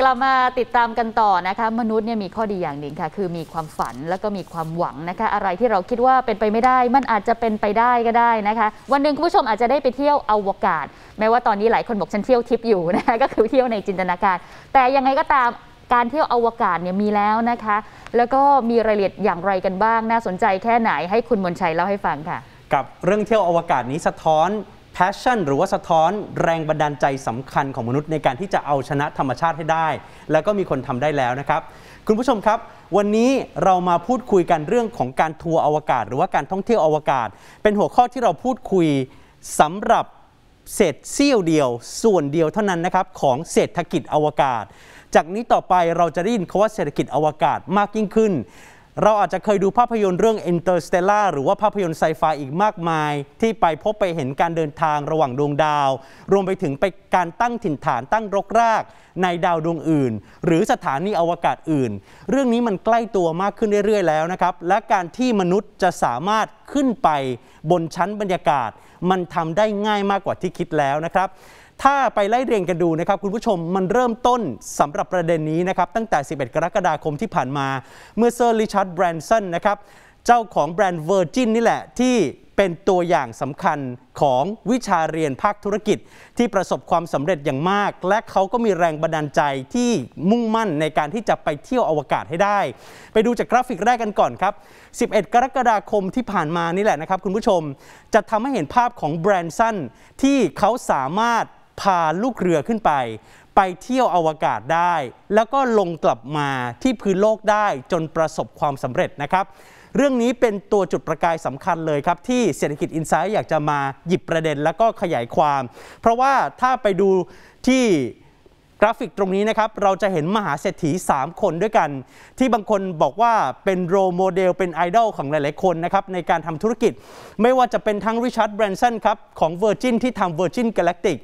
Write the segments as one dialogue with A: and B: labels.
A: กลับมาติดตามกันต่อนะคะมนุษย์เนี่ยมีข้อดีอย่างหนึ่งค่ะ คือมีความฝันแล้วก็มีความหวังนะคะอะไรที่เราคิดว่าเป็นไปไม่ได้ มันอาจจะเป็นไปได้ก็ได้นะคะ วันหนึ่งคุณผู้ชมอาจจะได้ไปเที่ยวอวกาศแม้ว่าตอนนี้หลายคนบอกฉันเที่ยวทิปอยู่นะคะ ก็คือเที่ยวในจินตนาการแต่ยังไงก็ตามการเที่ยวอวกาศเนี่ยมีแล้วนะคะ แล้วก็มีรายละเอียดอย่างไรกันบ้างน่าสนใจ แค่ไหน ให้คุณมนชัยเล่าให้ฟังค่ะ กับเรื่องเที่ยวอวกาศนี้สะท้อนแพชชั่นหรือว่าสะท้อนแรงบันดาลใจสำคัญของมนุษย์ในการที่จะเอาชนะธรรมชาติให้ได้ แล้วก็มีคนทำได้แล้วนะครับ คุณผู้ชมครับ วันนี้เรามาพูดคุยกันเรื่องของการทัวร์อวกาศ หรือว่าการท่องเที่ยวอวกาศ เป็นหัวข้อที่เราพูดคุยสำหรับเศษเสี้ยวเดียว ส่วนเดียวเท่านั้นนะครับ ของเศรษฐกิจอวกาศ จากนี้ต่อไปเราจะได้ยินคำว่าเศรษฐกิจอวกาศมากยิ่งขึ้นเราอาจจะเคยดูภาพยนตร์เรื่อง Interstellar หรือว่าภาพยนตร์ไซไฟอีกมากมาย ที่ไปพบไปเห็นการเดินทางระหว่างดวงดาว รวมไปถึงไปการตั้งถิ่นฐานตั้งรกรากในดาวดวงอื่น หรือสถานีอวกาศอื่น เรื่องนี้มันใกล้ตัวมากขึ้นเรื่อยๆแล้วนะครับ และการที่มนุษย์จะสามารถขึ้นไปบนชั้นบรรยากาศ มันทำได้ง่ายมากกว่าที่คิดแล้วนะครับถ้าไปไล่เรียงกันดูนะครับ คุณผู้ชมมันเริ่มต้นสำหรับประเด็นนี้นะครับ ตั้งแต่ 11 กรกฎาคมที่ผ่านมาเมื่อเซอร์ริชาร์ดแบรนสันนะครับ เจ้าของแบรนด์เวอร์จินนี่แหละ ที่เป็นตัวอย่างสำคัญของวิชาเรียนภาคธุรกิจ ที่ประสบความสำเร็จอย่างมาก และเขาก็มีแรงบันดาลใจที่มุ่งมั่นในการที่จะไปเที่ยวอวกาศให้ได้ ไปดูจากกราฟิกแรกกันก่อนครับ 11 กรกฎาคมที่ผ่านมานี่แหละนะครับคุณผู้ชมจะทำให้เห็นภาพของแบรนด์สันที่เขาสามารถพาลูกเรือขึ้นไป ไปเที่ยวอวกาศได้ แล้วก็ลงกลับมาที่พื้นโลกได้จนประสบความสำเร็จนะครับ เรื่องนี้เป็นตัวจุดประกายสำคัญเลยครับ ที่เศรษฐกิจอินไซต์อยากจะมาหยิบประเด็นแล้วก็ขยายความ เพราะว่าถ้าไปดูที่กราฟิกตรงนี้นะครับเราจะเห็นมหาเศรษฐี3 คนด้วยกัน ที่บางคนบอกว่าเป็นโรโมเดลเป็นไอดอลของหลายๆคนนะครับในการทำธุรกิจไม่ว่าจะเป็นทั้งริชาร์ดแบรนสันครับของ Virgin ที่ทำ Virgin Galactic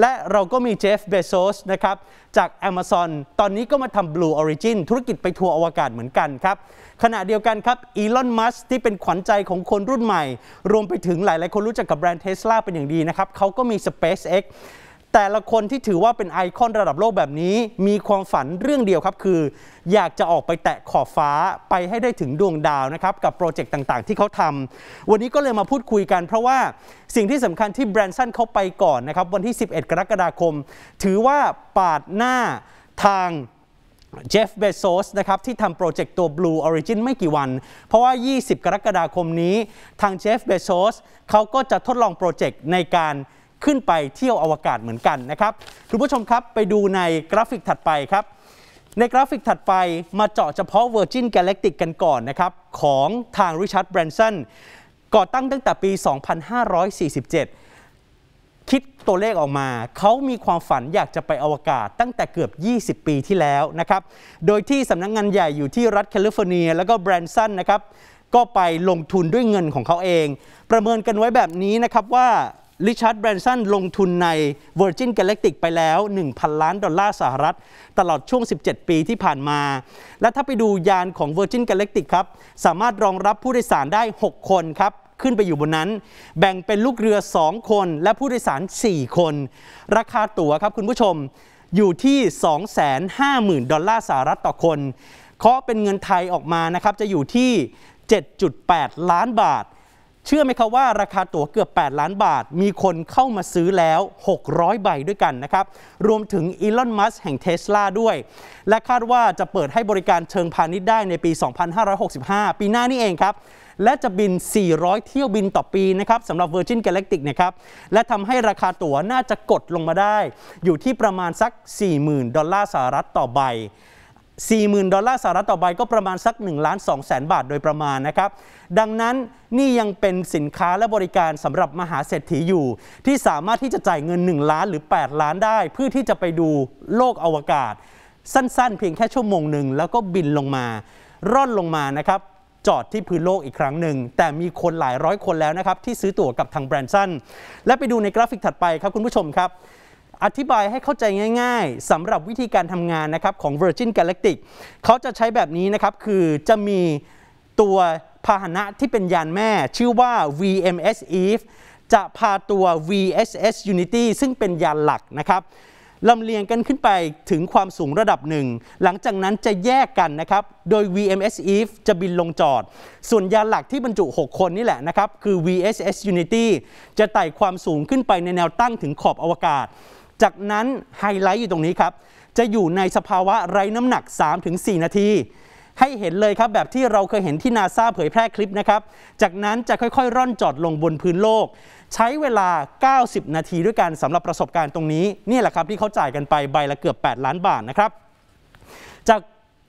A: และเราก็มีเจฟเบโซสนะครับจาก Amazon ตอนนี้ก็มาทำ Blue Origin ธุรกิจไปทัวร์อวกาศเหมือนกันครับขณะเดียวกันครับอีลอน มัสที่เป็นขวัญใจของคนรุ่นใหม่ รวมไปถึงหลายๆคนรู้จักกับแบรนด์เทสลาเป็นอย่างดีนะครับเขาก็มี SpaceX แต่ละคนที่ถือว่าเป็นไอคอนระดับโลกแบบนี้มีความฝันเรื่องเดียวครับคือ อยากจะออกไปแตะขอบฟ้าไปให้ได้ถึงดวงดาวนะครับกับโปรเจกต์ต่างๆ ที่เขาทำวันนี้ก็เลยมาพูดคุยกันเพราะว่าสิ่งที่สำคัญที่แบรนด์สันเขาไปก่อนนะครับวันที่ 11 กรกฎาคม ถือว่าปาดหน้าทางเจฟเบโซสนะครับที่ทำโปรเจกต์ตัว Blue Origin ไม่กี่วัน เพราะว่า 20 กรกฎาคมนี้ทางเจฟเบโซสเขาก็จะทดลองโปรเจกต์ในการขึ้นไปเที่ยวอวกาศเหมือนกันนะครับคุณผู้ชมครับไปดูในกราฟิกถัดไปครับ ในกราฟิกถัดไปมาเจาะเฉพาะ Virgin Galactic กันก่อนนะครับของทางริชาร์ดแบรน s o นก่อตั้งตั้งแต่ปี 2547 คิดตัวเลขออกมา เขามีความฝันอยากจะไปอวกาศ ตั้งแต่เกือบ 20 ปีที่แล้วนะครับโดยที่สำนักงงานใหญ่อยู่ที่รัฐแคลิฟอร์เนีย แล้วก็แบรนซันนะครับก็ไปลงทุนด้วยเงินของเขาเอง ประเมินกันไว้แบบนี้นะครับว่าริชาร์ดแบรนสันลงทุนใน Virgin Galactic ไปแล้ว 1,000 ล้านดอลลาร์สหรัฐตลอดช่วง 17 ปีที่ผ่านมา และถ้าไปดูยานของ Virgin Galactic ครับ สามารถรองรับผู้โดยสารได้ 6 คนครับ ขึ้นไปอยู่บนนั้นแบ่งเป็นลูกเรือ 2 คน และผู้โดยสาร 4 คน ราคาตั๋วครับคุณผู้ชมอยู่ที่ 250,000 ดอลลาร์สหรัฐต่อคนเคาะเป็นเงินไทยออกมานะครับ จะอยู่ที่ 7.8 ล้านบาทเชื่อไหมครับว่าราคาตั๋วเกือบ 8 ล้านบาท มีคนเข้ามาซื้อแล้ว 600ใบด้วยกันนะครับ รวมถึงอีลอนมัสแห่งเทสลาด้วย และคาดว่าจะเปิดให้บริการเชิงพาณิชย์ได้ในปี 2565 ปีหน้านี่เองครับ และจะบิน 400 เที่ยวบินต่อปีนะครับสำหรับ Virgin Galactic นะครับ และทำให้ราคาตั๋วน่าจะกดลงมาได้ อยู่ที่ประมาณสัก 40,000 ดอลลาร์สหรัฐต่อใบ40,000 ดอลลาร์สหรัฐต่อใบก็ประมาณสัก1ล้าน2แสนบาทโดยประมาณนะครับ ดังนั้นนี่ยังเป็นสินค้าและบริการสำหรับมหาเศรษฐีอยู่ ที่สามารถที่จะจ่ายเงิน 1 ล้านหรือ 8 ล้านได้ เพื่อที่จะไปดูโลกอวกาศ สั้นๆ เพียงแค่ชั่วโมงหนึ่งแล้วก็บินลงมา ร่อนลงมานะครับจอดที่พื้นโลกอีกครั้งหนึ่ง แต่มีคนหลายร้อยคนแล้วนะครับที่ซื้อตั๋วกับทางแบรนด์สั้นและไปดูในกราฟิกถัดไปครับ คุณผู้ชมครับอธิบายให้เข้าใจง่ายๆสำหรับวิธีการทำงานนะครับของ Virgin Galactic เขาจะใช้แบบนี้นะครับคือจะมีตัวพาหนะที่เป็นยานแม่ ชื่อว่า VMS Eve จะพาตัว VSS Unity ซึ่งเป็นยานหลักนะครับลำเลียงกันขึ้นไปถึงความสูงระดับหนึ่ง หลังจากนั้นจะแยกกันนะครับโดย VMS Eve จะบินลงจอด ส่วนยานหลักที่บรรจุ 6 คนนี่แหละนะครับคือ VSS Unity จะไต่ความสูงขึ้นไปในแนวตั้งถึงขอบอวกาศจากนั้นไฮไลท์อยู่ตรงนี้ครับ จะอยู่ในสภาวะไร้น้ำหนัก 3-4 นาที ให้เห็นเลยครับแบบที่เราเคยเห็นที่นาซาเผยแพร่คลิปนะครับ จากนั้นจะค่อยๆ ร่อนจอดลงบนพื้นโลก ใช้เวลา 90 นาทีด้วยกันสำหรับประสบการณ์ตรงนี้ นี่แหละครับที่เขาจ่ายกันไปใบละเกือบ 8 ล้านบาทนะครับจาก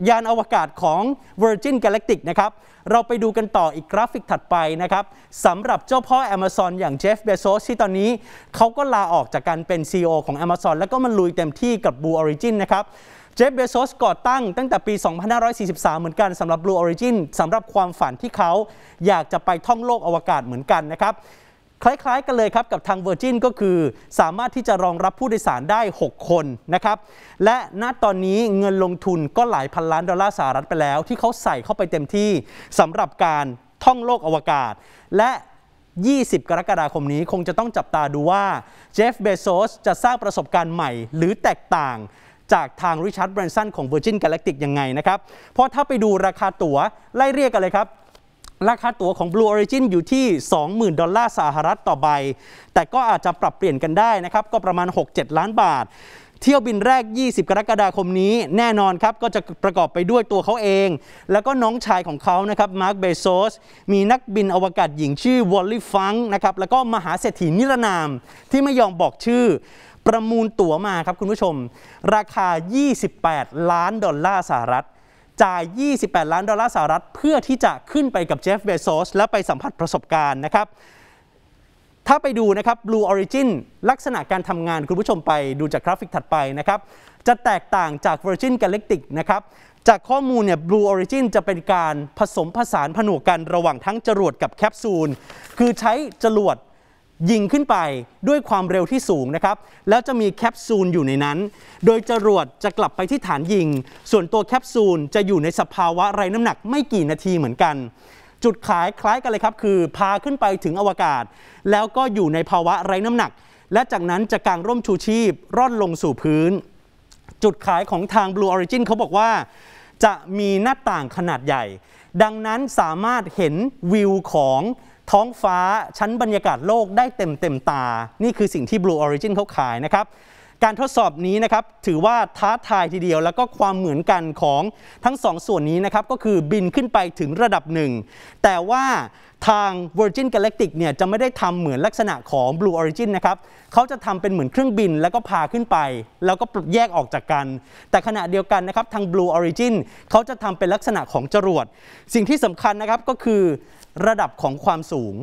A: ยานอวกาศของ Virgin Galactic นะครับ เราไปดูกันต่ออีกกราฟิกถัดไปนะครับสำหรับเจ้าพ่อ Amazon อย่างเจฟเบโซสที่ตอนนี้เขาก็ลาออกจากการเป็น CEO ของ Amazon แล้วก็มาลุยเต็มที่กับ Blue Origin นะครับจฟเบโซสก่อตั้งตั้งแต่ปี 2543 เหมือนกันสำหรับ Blue Origin สำหรับความฝันที่เขา อยากจะไปท่องโลกอวกาศเหมือนกันนะครับคล้ายๆกันเลยครับกับทางเวอร์จินก็คือสามารถที่จะรองรับผู้โดยสารได้ 6 คนนะครับ และณตอนนี้เงินลงทุนก็หลายพันล้านดอลลาร์สหรัฐไปแล้ว ที่เขาใส่เข้าไปเต็มที่สำหรับการท่องโลกอวกาศ และ 20 กรกฎาคมนี้คงจะต้องจับตาดูว่า เจฟเบโซสจะสร้างประสบการณ์ใหม่หรือแตกต่าง จากทางริชาร์ดแบรนสันของ Virgin Galactic ยังไงนะครับเพราะถ้าไปดูราคาตั๋วไล่เรียกกันเลยครับราคาตั๋วของ Blue Origin อยู่ที่ 20,000 ดอลลาร์สหรัฐต่อใบ แต่ก็อาจจะปรับเปลี่ยนกันได้นะครับ ก็ประมาณ 6-7 ล้านบาท เที่ยวบินแรก 20 กรกฎาคมนี้ แน่นอนครับ ก็จะประกอบไปด้วยตัวเขาเอง แล้วก็น้องชายของเขานะครับมาร์คเบโซสมีนักบินอวกาศหญิงชื่อวอลลี่ฟังนะครับ แล้วก็มหาเศรษฐีนิรนาม ที่ไม่ยอมบอกชื่อ ประมูลตั๋วมาครับคุณผู้ชม ราคา 28 ล้านดอลลาร์สหรัฐจ่าย 28 ล้านดอลลาร์สหรัฐเพื่อที่จะขึ้นไปกับเจฟเบโซสและไปสัมผัสประสบการณ์นะครับ ถ้าไปดูนะครับ Blue Origin ลักษณะการทำงานคุณผู้ชมไปดูจากกราฟิกถัดไปนะครับ จะแตกต่างจาก Virgin Galactic นะครับ จากข้อมูลเนี่ย Blue Origin จะเป็นการผสมผสานผนวกกันระหว่างทั้งจรวดกับแคปซูล คือใช้จรวดยิงขึ้นไปด้วยความเร็วที่สูงนะครับ แล้วจะมีแคปซูลอยู่ในนั้น โดยจรวดจะกลับไปที่ฐานยิง ส่วนตัวแคปซูลจะอยู่ในสภาวะไร้น้ำหนัก ไม่กี่นาทีเหมือนกัน จุดขายคล้ายกันเลยครับ คือพาขึ้นไปถึงอวกาศ แล้วก็อยู่ในภาวะไร้น้ำหนัก และจากนั้นจะกางร่มชูชีพร่อนลงสู่พื้น จุดขายของทาง Blue Origin เขาบอกว่า จะมีหน้าต่างขนาดใหญ่ ดังนั้นสามารถเห็นวิวของท้องฟ้าชั้นบรรยากาศโลกได้เต็มเต็มตา นี่คือสิ่งที่ Blue Origin เขาขายนะครับการทดสอบนี้นะครับถือว่าท้าทายทีเดียวแล้วก็ความเหมือนกันของทั้ง 2สส่วนนี้นะครับก็คือบินขึ้นไปถึงระดับหนึ่ง แต่ว่าทาง Virgin Galactic เนี่ยจะไม่ได้ทำเหมือนลักษณะของ Blue Origin นะครับเขาจะทำเป็นเหมือนเครื่องบินแล้วก็พาขึ้นไป แล้วก็แยกออกจากกัน แต่ขณะเดียวกันนะครับทาง Blue Origin เขาจะทำเป็นลักษณะของจรวดสิ่งที่สำคัญ นะครับ ก็คือระดับของความสูง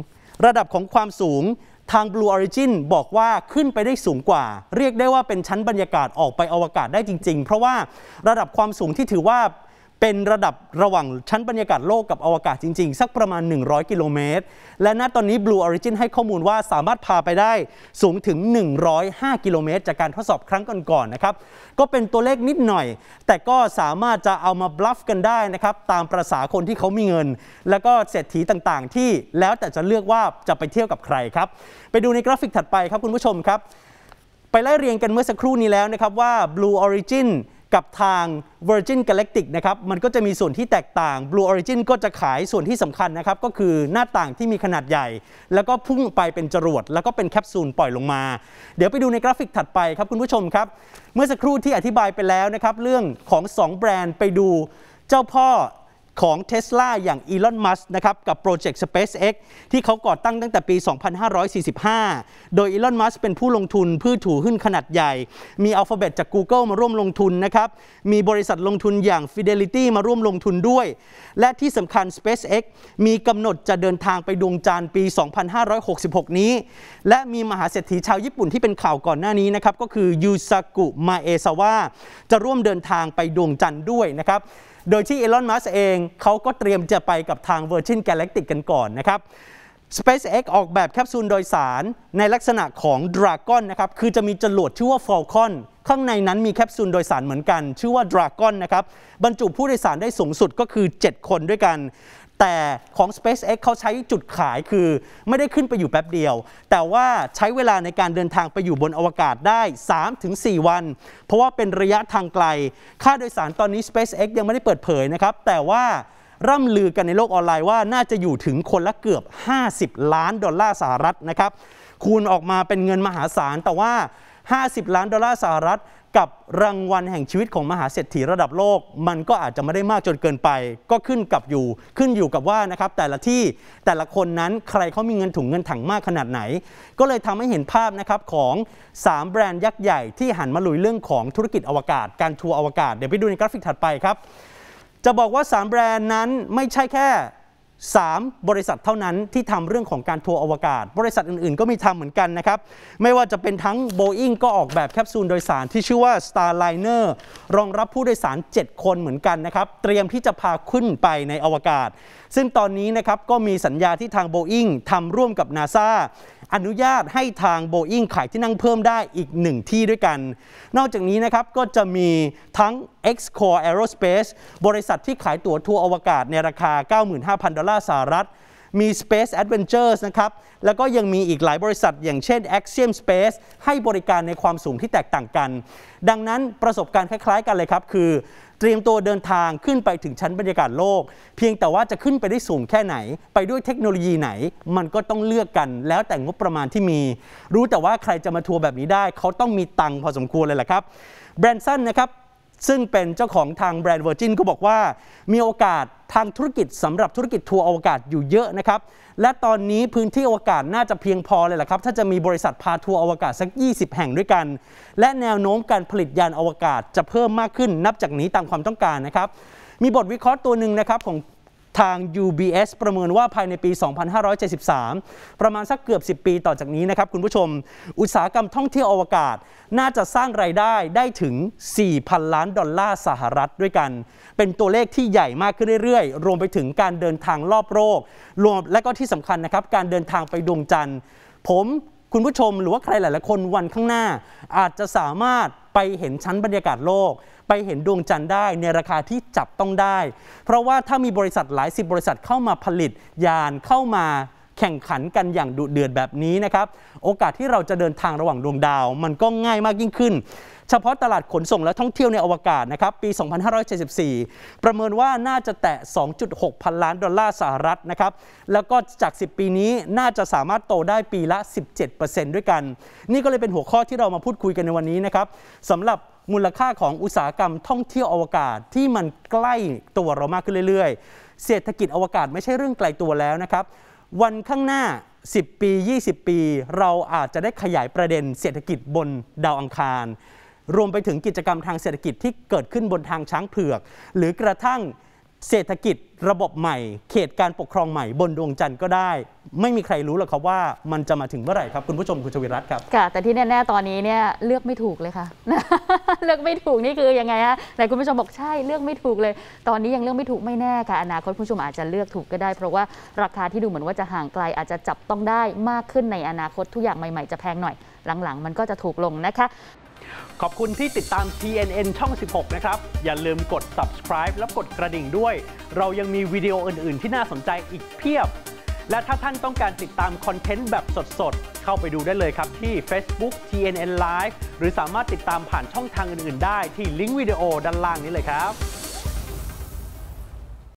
A: ระดับของความสูงทาง Blue Origin บอกว่าขึ้นไปได้สูงกว่า เรียกได้ว่าเป็นชั้นบรรยากาศออกไปอวกาศได้จริง ๆ เพราะว่าระดับความสูงที่ถือว่าเป็นระดับระหว่างชั้นบรรยากาศโลกกับอวกาศจริงๆ สักประมาณ 100 กิโลเมตร และณตอนนี้ Blue Origin ให้ข้อมูลว่าสามารถพาไปได้สูงถึง 105 กิโลเมตรจากการทดสอบครั้งก่อนๆนนะครับก็เป็นตัวเลขนิดหน่อย แต่ก็สามารถจะเอามาบลัฟกันได้นะครับตามประษาคนที่เขามีเงิน แล้วก็เศรษฐีต่างๆที่แล้วแต่จะเลือกว่าจะไปเที่ยวกับใครครับไปดูในกราฟิกถัดไปครับคุณผู้ชมครับไปไล่เรียงกันเมื่อสักครู่นี้แล้วนะครับว่า Blue Origin กับทาง Virgin Galactic นะครับ มันก็จะมีส่วนที่แตกต่าง Blue Origin ก็จะขายส่วนที่สำคัญนะครับ ก็คือหน้าต่างที่มีขนาดใหญ่ แล้วก็พุ่งไปเป็นจรวด แล้วก็เป็นแคปซูลปล่อยลงมา เดี๋ยวไปดูในกราฟิกถัดไปครับคุณผู้ชมครับ เมื่อสักครู่ที่อธิบายไปแล้วนะครับเรื่องของ 2 แบรนด์ไปดูเจ้าพ่อของ t e s l a อย่างอีลอนมัสนะครับกับโปรเจกต์ SpaceX ที่เขาก่อตั้งตั้งแต่ปี 2545 โดยอีลอนมัสเป็นผู้ลงทุนพื้ถูหุ้นขนาดใหญ่ มี Alphabet จาก Google มาร่วมลงทุนนะครับ มีบริษัทลงทุนอย่าง Fidelity มาร่วมลงทุนด้วย และที่สำคัญ SpaceX มีกำหนดจะเดินทางไปดวงจันทร์ปี 2566 นี้ และมีมหาเศรษฐีชาวญี่ปุ่นที่เป็นข่าวก่อนหน้านี้นะครับก็คือยูซากุมาเอซาวะจะร่วมเดินทางไปดวงจันทร์ด้วยนะครับโดยที่อลอน มัสเองเขาก็เตรียมจะไปกับทาง Virgin Galactic กันก่อนนะครับ SpaceX ออกแบบแคปซูลโดยสารในลักษณะของ Dragon นะครับ คือจะมีจรวดชื่อว่า Falcon ข้างในนั้นมีแคปซูลโดยสารเหมือนกัน ชื่อว่า Dragon นะครับ บรรจุผู้โดยสารได้สูงสุดก็คือ 7 คนด้วยกันแต่ของ SpaceX เขาใช้จุดขายคือไม่ได้ขึ้นไปอยู่แป๊บเดียว แต่ว่าใช้เวลาในการเดินทางไปอยู่บนอวกาศได้ 3-4 วัน เพราะว่าเป็นระยะทางไกล ค่าโดยสารตอนนี้ SpaceX ยังไม่ได้เปิดเผยนะครับ แต่ว่าร่ำลือกันในโลกออนไลน์ว่าน่าจะอยู่ถึงคนละเกือบ 50 ล้านดอลลาร์สหรัฐนะครับคูณออกมาเป็นเงินมหาศาลแต่ว่า 50 ล้านดอลลาร์สหรัฐกับรางวัลแห่งชีวิตของมหาเศรษฐีระดับโลก มันก็อาจจะไม่ได้มากจนเกินไป ก็ขึ้นกับอยู่ ขึ้นอยู่กับว่านะครับแต่ละที่แต่ละคนนั้นใครเขามีเงินถุงเงินถังมากขนาดไหน ก็เลยทำให้เห็นภาพนะครับของ 3 แบรนด์ยักษ์ใหญ่ ที่หันมาลุยเรื่องของธุรกิจอวกาศ การทัวร์อวกาศ เดี๋ยวไปดูในกราฟิกถัดไปครับจะบอกว่า 3 แบรนด์นั้นไม่ใช่แค่3 บริษัทเท่านั้นที่ทำเรื่องของการทัวร์อวกาศ บริษัทอื่นๆก็มีทำเหมือนกันนะครับไม่ว่าจะเป็นทั้ง Boeing ก็ออกแบบแคปซูลโดยสารที่ชื่อว่า Starliner รองรับผู้โดยสาร 7 คนเหมือนกันนะครับเตรียมที่จะพาขึ้นไปในอวกาศ ซึ่งตอนนี้นะครับก็มีสัญญาที่ทาง Boeing ทำร่วมกับ NASA อนุญาตให้ทางโบอิงขายที่นั่งเพิ่มได้อีกหนึ่งที่ด้วยกัน นอกจากนี้นะครับก็จะมีทั้ง Xcore Aerospace บริษัทที่ขายตั๋วทัวร์อวกาศในราคา 95,000 ดอลลาร์สหรัฐมี Space Adventures นะครับ แล้วก็ยังมีอีกหลายบริษัท อย่างเช่น Axiom Space ให้บริการในความสูงที่แตกต่างกัน ดังนั้นประสบการณ์คล้ายๆ กันเลยครับ คือ เตรียมตัวเดินทางขึ้นไปถึงชั้นบรรยากาศโลก เพียงแต่ว่าจะขึ้นไปได้สูงแค่ไหน ไปด้วยเทคโนโลยีไหนมันก็ต้องเลือกกันแล้วแต่งบประมาณที่มี รู้แต่ว่าใครจะมาทัวร์แบบนี้ได้เขาต้องมีตังพอสมควรเลยแหละครับแบรนซ์สันนะครับซึ่งเป็นเจ้าของทางแบรนด์ Virgin ก็บอกว่า มีโอกาสทางธุรกิจสำหรับธุรกิจทัวร์อวกาศอยู่เยอะนะครับ และตอนนี้พื้นที่อวกาศน่าจะเพียงพอเลยแหละครับถ้าจะมีบริษัทพาทัวร์อวกาศสัก 20 แห่งด้วยกัน และแนวโน้มการผลิตยานอวกาศจะเพิ่มมากขึ้นนับจากนี้ตามความต้องการนะครับมีบทวิเคราะห์ตัวหนึ่งนะครับของทาง UBS ประเมินว่าภายในปี 2573 ประมาณสักเกือบ 10 ปีต่อจากนี้นะครับคุณผู้ชม อุตสาหกรรมท่องเที่ยวอวกาศน่าจะสร้างไรายได้ได้ถึง 4,000 ล้านดอลลาร์สหรัฐด้วยกัน เป็นตัวเลขที่ใหญ่มากขึ้นเรื่อยๆ รวมไปถึงการเดินทางรอบโลก รวมและก็ที่สำคัญนะครับ การเดินทางไปดวงจันทร์ ผมคุณผู้ชมหรือว่าใครหลายๆ คนวันข้างหน้า อาจจะสามารถไปเห็นชั้นบรรยากาศโลกไปเห็นดวงจันทร์ได้ในราคาที่จับต้องได้ เพราะว่าถ้ามีบริษัทหลายสิบบริษัทเข้ามาผลิตยานเข้ามาแข่งขันกันอย่างดุเดือดแบบนี้นะครับโอกาสที่เราจะเดินทางระหว่างดวงดาวมันก็ง่ายมากยิ่งขึ้น เฉพาะตลาดขนส่งและท่องเที่ยวในอวกาศนะครับปี 2574 ประเมินว่าน่าจะแตะ 2.6 พันล้านดอลลาร์สหรัฐนะครับแล้วก็จาก 10ปีนี้น่าจะสามารถโตได้ปีละ 17%ด้วยกัน นี่ก็เลยเป็นหัวข้อที่เรามาพูดคุยกันในวันนี้นะครับสำหรับมูลค่าของอุตสาหกรรมท่องเที่ยวอวกาศที่มันใกล้ตัวเรามากขึ้นเรื่อย ๆ เศรษฐกิจอวกาศไม่ใช่เรื่องไกลตัวแล้วนะครับ วันข้างหน้า 10 ปี 20 ปี เราอาจจะได้ขยายประเด็นเศรษฐกิจบนดาวอังคาร รวมไปถึงกิจกรรมทางเศรษฐกิจที่เกิดขึ้นบนทางช้างเผือก หรือกระทั่งเศรษฐกิจระบบใหม่เขตการปกครองใหม่บนดวงจันทร์ก็ได้ ไม่มีใครรู้หรอกครับว่ามันจะมาถึงเมื่อไหร่ครับคุณผู้ชมคุณชวิรัตครับค่ะแต่ที่แน่ๆตอนนี้เนี่ยเลือกไม่ถูกเลยค่ะ เลือกไม่ถูกนี่คือยังไงฮะแต่คุณผู้ชมบอกใช่เลือกไม่ถูกเลย ตอนนี้ยังเลือกไม่ถูกไม่แน่ค่ะอนาคตผู้ชมอาจจะเลือกถูกก็ได้เพราะว่า ราคาที่ดูเหมือนว่าจะห่างไกลอาจจะจับต้องได้มากขึ้นในอนาคตทุกอย่างใหม่ๆจะแพงหน่อยหลังๆมันก็จะถูกลงนะคะขอบคุณที่ติดตาม TNN ช่อง 16 นะครับ อย่าลืมกด subscribe และกดกระดิ่งด้วย เรายังมีวิดีโออื่น ๆ ที่น่าสนใจอีกเพียบ และถ้าท่านต้องการติดตามคอนเทนต์แบบสด ๆ เข้าไปดูได้เลยครับที่ Facebook TNN Live หรือสามารถติดตามผ่านช่องทางอื่น ๆ ได้ที่ลิงก์วิดีโอด้านล่างนี้เลยครับ